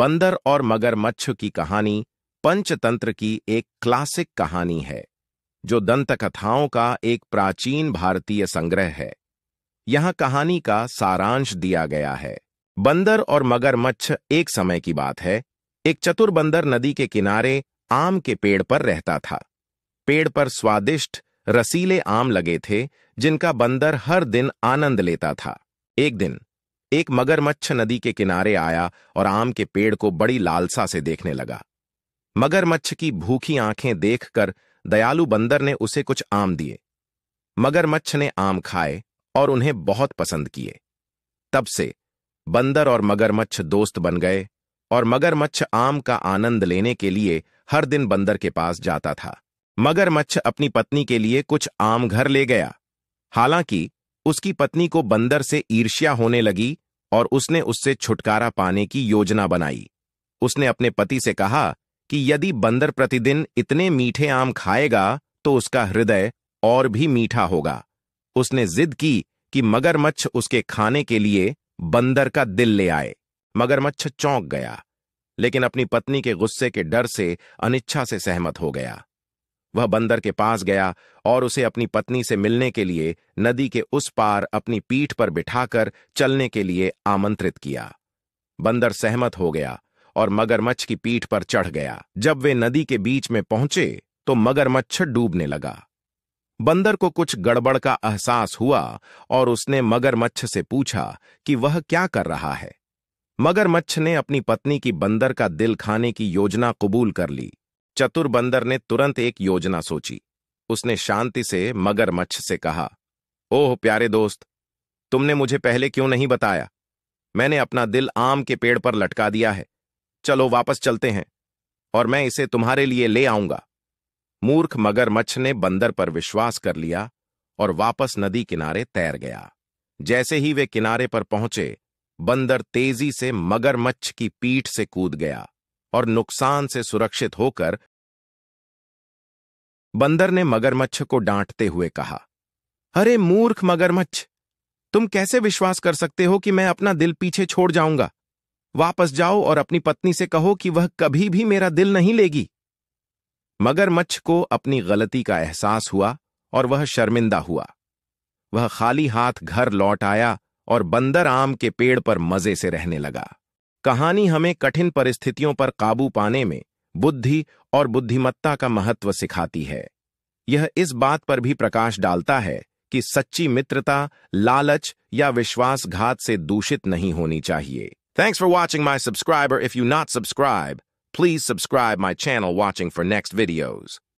बंदर और मगरमच्छ की कहानी पंचतंत्र की एक क्लासिक कहानी है जो दंतकथाओं का एक प्राचीन भारतीय संग्रह है यहां कहानी का सारांश दिया गया है बंदर और मगरमच्छ एक समय की बात है एक चतुर बंदर नदी के किनारे आम के पेड़ पर रहता था पेड़ पर स्वादिष्ट रसीले आम लगे थे जिनका बंदर हर दिन आनंद लेता था एक दिन एक मगरमच्छ नदी के किनारे आया और आम के पेड़ को बड़ी लालसा से देखने लगा मगरमच्छ की भूखी आंखें देखकर दयालु बंदर ने उसे कुछ आम दिए मगरमच्छ ने आम खाए और उन्हें बहुत पसंद किए तब से बंदर और मगरमच्छ दोस्त बन गए और मगरमच्छ आम का आनंद लेने के लिए हर दिन बंदर के पास जाता था मगरमच्छ अपनी पत्नी के लिए कुछ आम घर ले गया हालांकि उसकी पत्नी को बंदर से ईर्ष्या होने लगी और उसने उससे छुटकारा पाने की योजना बनाई उसने अपने पति से कहा कि यदि बंदर प्रतिदिन इतने मीठे आम खाएगा तो उसका हृदय और भी मीठा होगा उसने जिद की कि मगरमच्छ उसके खाने के लिए बंदर का दिल ले आए मगरमच्छ चौंक गया लेकिन अपनी पत्नी के गुस्से के डर से अनिच्छा से सहमत हो गया वह बंदर के पास गया और उसे अपनी पत्नी से मिलने के लिए नदी के उस पार अपनी पीठ पर बिठाकर चलने के लिए आमंत्रित किया बंदर सहमत हो गया और मगरमच्छ की पीठ पर चढ़ गया जब वे नदी के बीच में पहुंचे तो मगरमच्छ डूबने लगा बंदर को कुछ गड़बड़ का एहसास हुआ और उसने मगरमच्छ से पूछा कि वह क्या कर रहा है मगरमच्छ ने अपनी पत्नी की बंदर का दिल खाने की योजना कबूल कर ली चतुर बंदर ने तुरंत एक योजना सोची उसने शांति से मगरमच्छ से कहा ओह प्यारे दोस्त तुमने मुझे पहले क्यों नहीं बताया मैंने अपना दिल आम के पेड़ पर लटका दिया है चलो वापस चलते हैं और मैं इसे तुम्हारे लिए ले आऊंगा मूर्ख मगरमच्छ ने बंदर पर विश्वास कर लिया और वापस नदी किनारे तैर गया जैसे ही वे किनारे पर पहुंचे बंदर तेजी से मगरमच्छ की पीठ से कूद गया और नुकसान से सुरक्षित होकर बंदर ने मगरमच्छ को डांटते हुए कहा अरे मूर्ख मगरमच्छ तुम कैसे विश्वास कर सकते हो कि मैं अपना दिल पीछे छोड़ जाऊंगा वापस जाओ और अपनी पत्नी से कहो कि वह कभी भी मेरा दिल नहीं लेगी मगरमच्छ को अपनी गलती का एहसास हुआ और वह शर्मिंदा हुआ वह खाली हाथ घर लौट आया और बंदर आम के पेड़ पर मजे से रहने लगा कहानी हमें कठिन परिस्थितियों पर काबू पाने में बुद्धि और बुद्धिमत्ता का महत्व सिखाती है यह इस बात पर भी प्रकाश डालता है कि सच्ची मित्रता लालच या विश्वासघात से दूषित नहीं होनी चाहिए thanks for watching my subscriber if you not subscribe please subscribe my channel watching for next videos